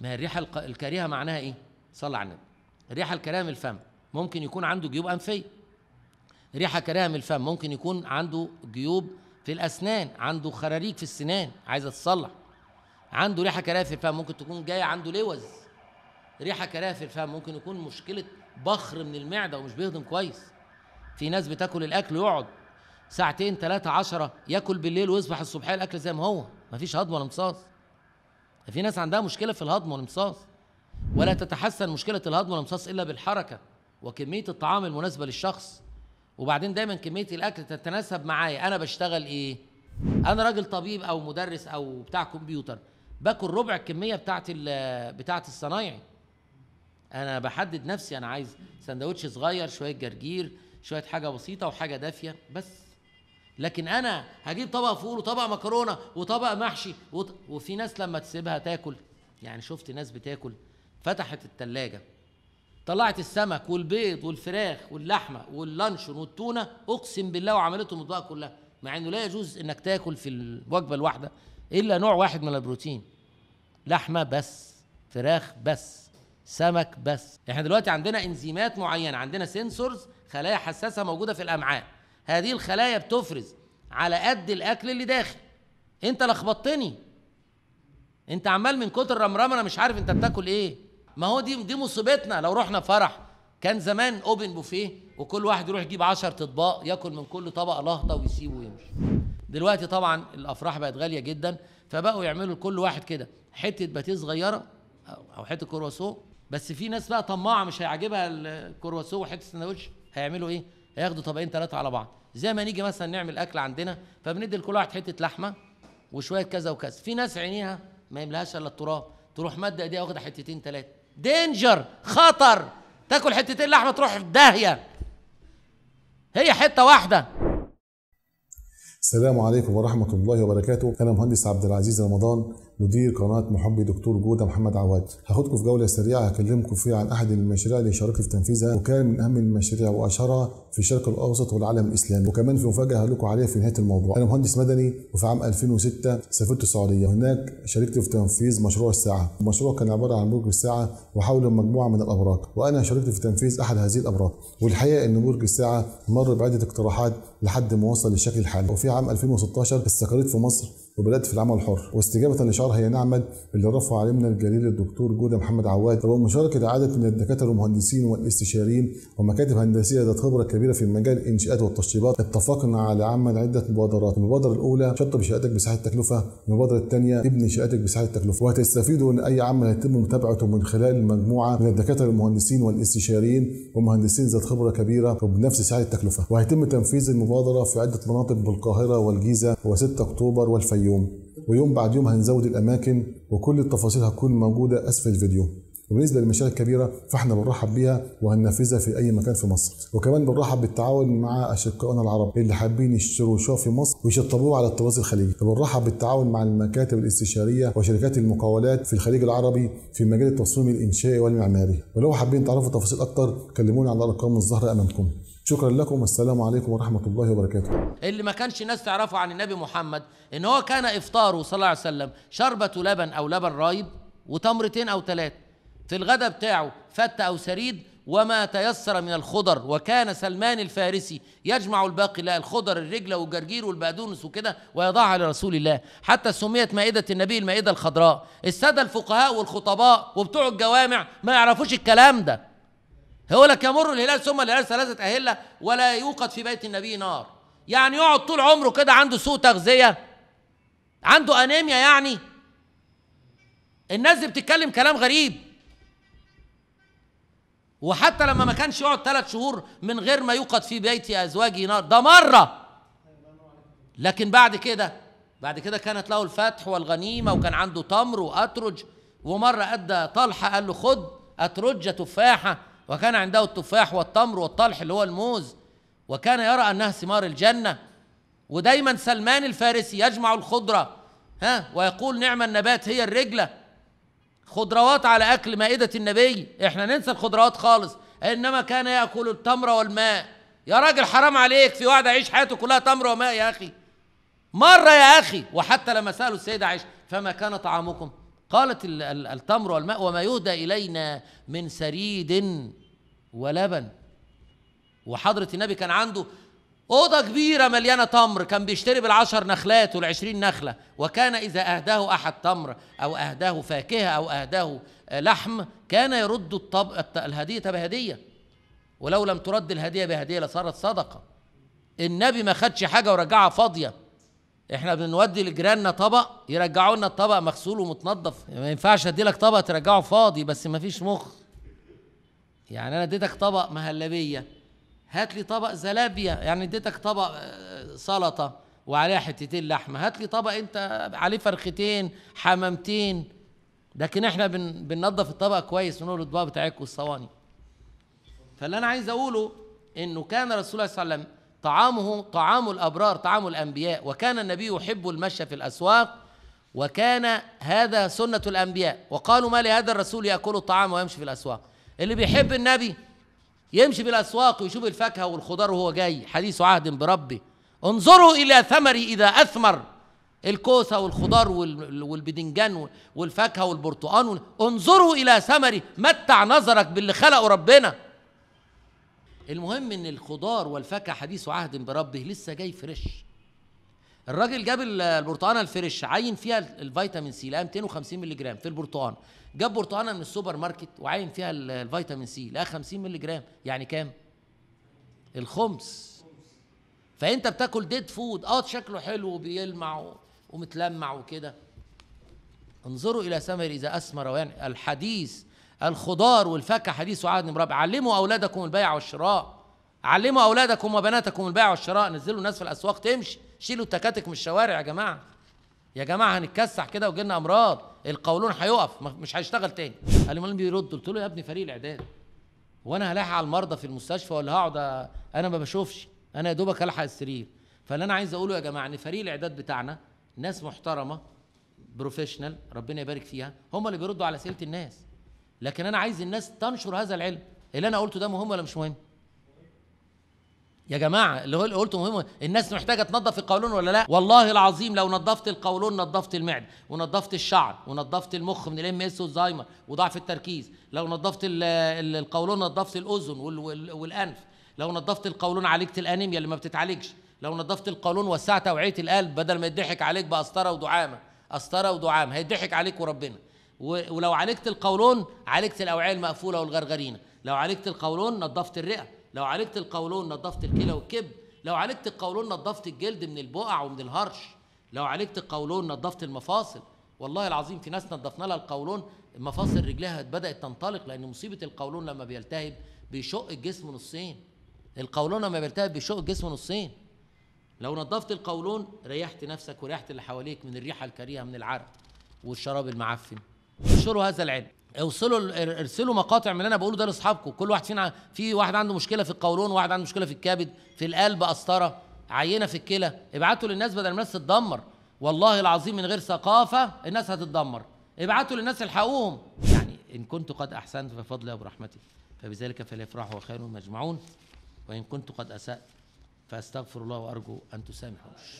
ما هي الريحه الكريهه معناها ايه؟ صلى على النبي الريحه الكريهه من الفم ممكن يكون عنده جيوب انفيه ريحه كريهه من الفم ممكن يكون عنده جيوب في الاسنان عنده خراريج في السنان عايزه تصلح. عنده ريحه كريهه في الفم ممكن تكون جايه عنده لوز ريحه كريهه في الفم ممكن يكون مشكله بخر من المعده ومش بيهضم كويس في ناس بتاكل الاكل ويقعد ساعتين ثلاثة عشرة ياكل بالليل ويصبح الصبحية الأكل زي ما هو مفيش هضم ولا امتصاص في ناس عندها مشكله في الهضم والامتصاص ولا تتحسن مشكله الهضم والامتصاص الا بالحركه وكميه الطعام المناسبه للشخص وبعدين دايما كميه الاكل تتناسب معايا انا بشتغل ايه انا راجل طبيب او مدرس او بتاع كمبيوتر باكل ربع الكميه بتاعت بتاعت الصنايعي انا بحدد نفسي انا عايز سندوتش صغير شويه جرجير شويه حاجه بسيطه وحاجه دافيه بس لكن انا هجيب طبق فول وطبق مكرونه وطبق محشي وط... وفي ناس لما تسيبها تاكل يعني شفت ناس بتاكل فتحت التلاجة طلعت السمك والبيض والفراخ واللحمه واللانشون والتونه اقسم بالله وعملتهم الاطباق كلها مع انه لا يجوز انك تاكل في الوجبه الواحده الا نوع واحد من البروتين لحمه بس فراخ بس سمك بس احنا دلوقتي عندنا انزيمات معينه عندنا سنسورز خلايا حساسه موجوده في الامعاء هذه الخلايا بتفرز على قد الاكل اللي داخل انت لخبطتني انت عمال من كتر الرمرمه انا مش عارف انت بتاكل ايه ما هو دي دي مصيبتنا لو رحنا فرح كان زمان اوبن بوفيه وكل واحد يروح يجيب 10 اطباق ياكل من كل طبق لهطه ويسيبه ويمشي دلوقتي طبعا الافراح بقت غاليه جدا فبقوا يعملوا لكل واحد كده حته باتيه صغيره او حته كرواسو بس في ناس بقى طماعه مش هيعجبها الكرواسو وحته سندوتش هيعملوا ايه هياخدوا طبقين ثلاثه على بعض زي ما نيجي مثلا نعمل اكل عندنا فبندي لكل واحد حته لحمه وشويه كذا وكذا في ناس عينيها ما يملهاش الا التراب تروح ماده ايديها واخده حتتين ثلاثه دينجر خطر تاكل حتتين لحمه تروح في داهيه هي حته واحده السلام عليكم ورحمة الله وبركاته أنا مهندس عبد العزيز رمضان مدير قناة محبي دكتور جودة محمد عواد هاخدكم في جولة سريعة هكلمكم فيها عن أحد المشاريع اللي شاركت في تنفيذها وكان من أهم المشاريع وأشهرها في الشرق الأوسط والعالم الإسلامي وكمان في مفاجأة هقول لكم عليها في نهاية الموضوع أنا مهندس مدني وفي عام 2006 سافرت السعودية وهناك شاركت في تنفيذ مشروع الساعة المشروع كان عبارة عن برج الساعة وحوله مجموعة من الأبراج وأنا شاركت في تنفيذ أحد هذه الأبراج والحقيقة أن برج الساعة مر بعدة اقتراحات لحد ما وصل للشكل الحالي وفي عام 2016 استقرت في مصر وبدات في العمل الحر واستجابه هي نعمل اللي رفع علمنا الجليل الدكتور جوده محمد عواد وبمشاركه عدد من الدكاتره والمهندسين والاستشاريين ومكاتب هندسيه ذات خبره كبيره في مجال الانشاءات والتشطيبات اتفقنا على عمل عده مبادرات المبادره الاولى شطب شقتك بسعه التكلفه المبادره الثانيه ابني شقتك بسعه التكلفه وهتستفيدوا ان اي عمل هيتم متابعته من خلال مجموعه من الدكاتره والمهندسين والاستشاريين ومهندسين ذات خبره كبيره وبنفس سعه التكلفه وهيتم تنفيذ المبادره في عده مناطق بالقاهره والجيزه و6 اكتوبر والفيوم يوم ويوم بعد يوم هنزود الاماكن وكل التفاصيل هتكون موجوده اسفل الفيديو وبالنسبه للمشاريع الكبيره فاحنا بنرحب بيها وهننفذها في اي مكان في مصر وكمان بنرحب بالتعاون مع اشقائنا العرب اللي حابين يشتروا شقة في مصر ويشطبوه على الطراز الخليجي فبنرحب بالتعاون مع المكاتب الاستشاريه وشركات المقاولات في الخليج العربي في مجال التصميم الانشائي والمعماري ولو حابين تعرفوا تفاصيل اكتر كلمونا على الارقام الظاهره امامكم شكرا لكم والسلام عليكم ورحمة الله وبركاته اللي ما كانش ناس تعرفه عن النبي محمد ان هو كان افطاره صلى الله عليه وسلم شربة لبن او لبن رايب وتمرتين او ثلاث في الغداء بتاعه فتة او سريد وما تيسر من الخضر وكان سلمان الفارسي يجمع الباقي لا الخضر الرجلة والجرجير والبقدونس وكده ويضعها لرسول الله حتى سميت مائدة النبي المائدة الخضراء السادة الفقهاء والخطباء وبتوع الجوامع ما يعرفوش الكلام ده هو لك يمر الهلال ثم الهلال ثلاثة أهلة ولا يوقد في بيت النبي نار يعني يقعد طول عمره كده عنده سوء تغذية عنده أنيميا يعني الناس دي بتتكلم كلام غريب وحتى لما ما كانش يقعد ثلاث شهور من غير ما يوقد في بيت أزواجه نار ده مرة لكن بعد كده بعد كده كانت له الفتح والغنيمة وكان عنده تمر وأترج ومرة أدى طلحة قال له خد أترج تفاحة وكان عنده التفاح والتمر والطلح اللي هو الموز وكان يرى انها ثمار الجنه ودايما سلمان الفارسي يجمع الخضره ها ويقول نعم النبات هي الرجله خضروات على اكل مائده النبي احنا ننسى الخضروات خالص انما كان ياكل التمر والماء يا راجل حرام عليك في واحد عيش حياته كلها تمر وماء يا اخي مره يا اخي وحتى لما سالوا السيده عائشه فما كان طعامكم قالت التمر والماء وما يهدى إلينا من سريد ولبن وحضرة النبي كان عنده أوضة كبيرة مليانة تمر كان بيشتري بالعشر نخلات والعشرين نخلة وكان إذا أهداه أحد تمر أو أهداه فاكهة أو أهداه لحم كان يرد الطب... الهدية بهدية ولو لم ترد الهدية بهدية لصارت صدقة النبي ما خدش حاجة ورجعها فاضية احنا بنودي لجيراننا طبق يرجعوا لنا الطبق مغسول ومتنظف ما ينفعش ادي لك طبق ترجعه فاضي بس ما فيش مخ يعني انا اديتك طبق مهلبيه هات لي طبق زلابيه يعني اديتك طبق آه، سلطه وعليها حتتين لحمه هات لي طبق انت عليه فرختين حمامتين لكن احنا بن بننظف الطبق كويس ونقول الاطباق بتاعتكم الصواني فاللي انا عايز اقوله انه كان رسول الله صلى الله عليه وسلم طعامه طعام الابرار طعام الانبياء وكان النبي يحب المشي في الاسواق وكان هذا سنه الانبياء وقالوا ما لهذا الرسول ياكل الطعام ويمشي في الاسواق اللي بيحب النبي يمشي في الاسواق ويشوف الفاكهه والخضار وهو جاي حديث عهد بربه انظروا الى ثمري اذا اثمر الكوسه والخضار والبدنجان والفاكهه والبرتقال انظروا الى ثمري متع نظرك باللي خلقه ربنا المهم ان الخضار والفاكهه حديث عهد بربه لسه جاي فريش الراجل جاب البرتقانه الفريش عين فيها الفيتامين سي لها 250 مللي جرام في البرتقان جاب برتقانه من السوبر ماركت وعين فيها الفيتامين سي لها 50 مللي جرام يعني كام الخمس فانت بتاكل ديد فود اه شكله حلو وبيلمع ومتلمع وكده انظروا الى ثمر اذا اثمر وينعم الحديث الخضار والفاكهة حديث عهد مرابع علموا أولادكم البيع والشراء علموا أولادكم وبناتكم البيع والشراء نزلوا الناس في الأسواق تمشي شيلوا التكاتك من الشوارع يا جماعة يا جماعة هنتكسح كده وجيلنا أمراض القولون هيقف مش هيشتغل تاني قال لي مالهم بيرد قلت له يا ابني فريق الإعداد وانا هلاحق على المرضى في المستشفى ولا هقعد انا ما بشوفش انا يا دوبك هلحق السرير فاللي انا عايز اقوله يا جماعه ان فريق الاعداد بتاعنا ناس محترمه بروفيشنال ربنا يبارك فيها هم اللي بيردوا على اسئله الناس لكن انا عايز الناس تنشر هذا العلم اللي انا قلته ده مهم ولا مش مهم يا جماعه اللي قلته مهم الناس محتاجه تنظف القولون ولا لا والله العظيم لو نظفت القولون نظفت المعده ونظفت الشعر ونظفت المخ من الام اس والزهايمر وضعف التركيز لو نظفت القولون نظفت الاذن والانف لو نظفت القولون عالجت الانيميا اللي ما بتتعالجش لو نظفت القولون وسعت اوعيه القلب بدل ما يضحك عليك بقسطره ودعامه قسطره ودعامة هيضحك عليك وربنا ولو عالجت القولون عالجت الاوعيه المقفوله والغرغرينه لو عالجت القولون نظفت الرئه لو عالجت القولون نظفت الكلى والكبد لو عالجت القولون نظفت الجلد من البقع ومن الهرش لو عالجت القولون نظفت المفاصل والله العظيم في ناس نظفنا لها القولون مفاصل رجلها بدات تنطلق لان مصيبه القولون لما بيلتهب بيشق الجسم نصين القولون لما بيلتهب بيشق الجسم نصين لو نظفت القولون ريحت نفسك وريحت اللي حواليك من الريحه الكريهه من العرق والشراب المعفن انشروا هذا العلم اوصلوا ارسلوا مقاطع من اللي انا بقوله ده لاصحابكم كل واحد فينا في واحد عنده مشكله في القولون واحد عنده مشكله في الكبد في القلب قسطره عينه في الكلى ابعتوا للناس بدل ما الناس تتدمر والله العظيم من غير ثقافه الناس هتتدمر ابعتوا للناس الحقوهم يعني ان كنت قد احسنت ففضلي وبرحمتي فبذلك فليفرحوا وخير مجمعون وان كنت قد اسات فاستغفر الله وارجو ان تسامحوا